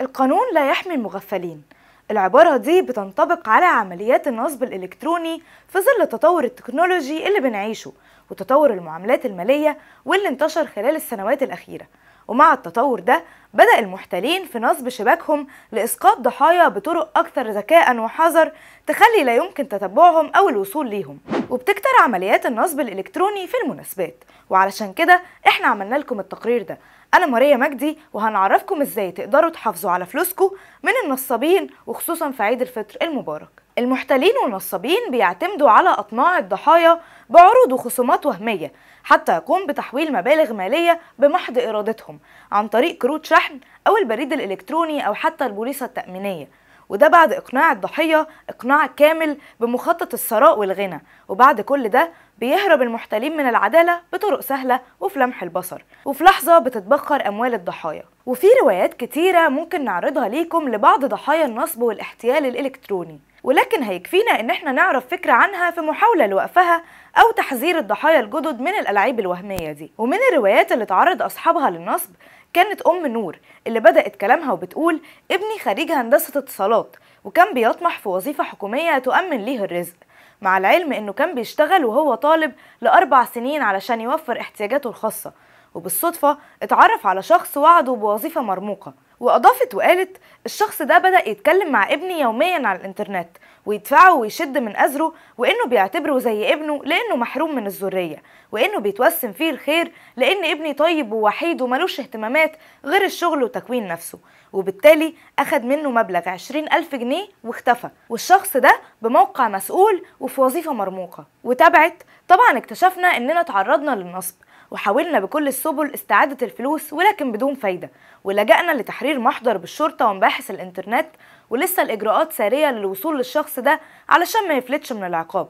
القانون لا يحمي المغفلين العبارة دي بتنطبق على عمليات النصب الإلكتروني في ظل التطور التكنولوجي اللي بنعيشه وتطور المعاملات المالية واللي انتشر خلال السنوات الأخيرة ومع التطور ده بدأ المحتالين في نصب شباكهم لإسقاط ضحايا بطرق أكثر ذكاء وحذر تخلي لا يمكن تتبعهم أو الوصول ليهم وبتكتر عمليات النصب الإلكتروني في المناسبات وعلشان كده احنا عملنا لكم التقرير ده أنا ماريا مجدي وهنعرفكم ازاي تقدروا تحافظوا على فلوسكم من النصابين وخصوصا في عيد الفطر المبارك المحتلين والنصابين بيعتمدوا على أطماع الضحايا بعروض وخصومات وهمية حتى يقوم بتحويل مبالغ مالية بمحض إرادتهم عن طريق كروت شحن أو البريد الإلكتروني أو حتى البوليصة التأمينية وده بعد إقناع الضحية إقناع كامل بمخطط الثراء والغنى وبعد كل ده بيهرب المحتالين من العدالة بطرق سهلة وفي لمح البصر وفي لحظة بتتبخر أموال الضحايا وفي روايات كتيرة ممكن نعرضها ليكم لبعض ضحايا النصب والاحتيال الإلكتروني ولكن هيكفينا ان احنا نعرف فكرة عنها في محاولة لوقفها او تحذير الضحايا الجدد من الألعاب الوهمية دي ومن الروايات اللي تعرض اصحابها للنصب كانت أم نور اللي بدأت كلامها وبتقول ابني خريج هندسة اتصالات وكان بيطمح في وظيفة حكومية تؤمن ليه الرزق مع العلم إنه كان بيشتغل وهو طالب لأربع سنين علشان يوفر احتياجاته الخاصة وبالصدفة اتعرف على شخص وعده بوظيفة مرموقة وأضافت وقالت الشخص ده بدأ يتكلم مع ابني يوميا على الإنترنت ويدفعه ويشد من أزره وإنه بيعتبره زي ابنه لأنه محروم من الذرية وإنه بيتوسم فيه الخير لأن ابني طيب ووحيد وملوش اهتمامات غير الشغل وتكوين نفسه وبالتالي أخد منه مبلغ عشرين ألف جنيه واختفى والشخص ده بموقع مسؤول وفي وظيفة مرموقة وتابعت طبعا اكتشفنا إننا تعرضنا للنصب وحاولنا بكل السبل استعادة الفلوس ولكن بدون فايدة ولجأنا لتحرير محضر بالشرطة ومباحث الإنترنت ولسه الإجراءات سارية للوصول للشخص ده علشان ما يفلتش من العقاب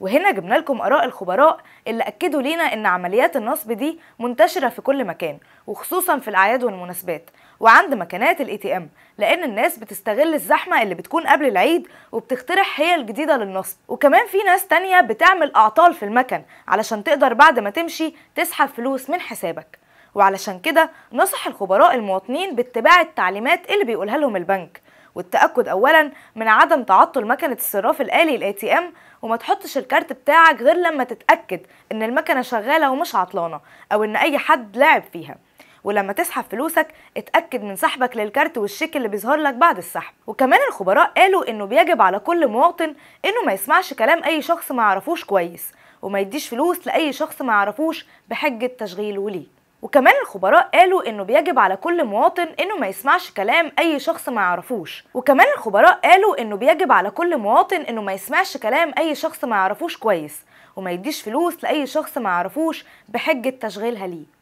وهنا جبنا لكم آراء الخبراء اللي أكدوا لينا إن عمليات النصب دي منتشرة في كل مكان وخصوصا في الأعياد والمناسبات وعند مكانات الاي تي ام لان الناس بتستغل الزحمه اللي بتكون قبل العيد وبتخترح حيل جديده للنصب وكمان في ناس تانية بتعمل اعطال في المكن علشان تقدر بعد ما تمشي تسحب فلوس من حسابك وعلشان كده نصح الخبراء المواطنين باتباع التعليمات اللي بيقولها لهم البنك والتاكد اولا من عدم تعطل مكنه الصراف الالي الاي تي ام وما تحطش الكارت بتاعك غير لما تتاكد ان المكنه شغاله ومش عطلانه او ان اي حد لعب فيها ولما تسحب فلوسك اتأكد من سحبك للكارت والشيك اللي بيظهر لك بعد السحب وكمان الخبراء قالوا انه بيجب على كل مواطن انه ما يسمعش كلام اي شخص ما يعرفوش كويس وما يديش فلوس لاي شخص ما يعرفوش بحجة تشغيل ليه وكمان الخبراء قالوا انه بيجب على كل مواطن انه ما يسمعش كلام اي شخص ما يعرفوش وكمان الخبراء قالوا انه بيجب على كل مواطن انه ما يسمعش كلام اي شخص ما يعرفوش كويس وما يديش فلوس لاي شخص ما يعرفوش بحجه تشغيلها ليه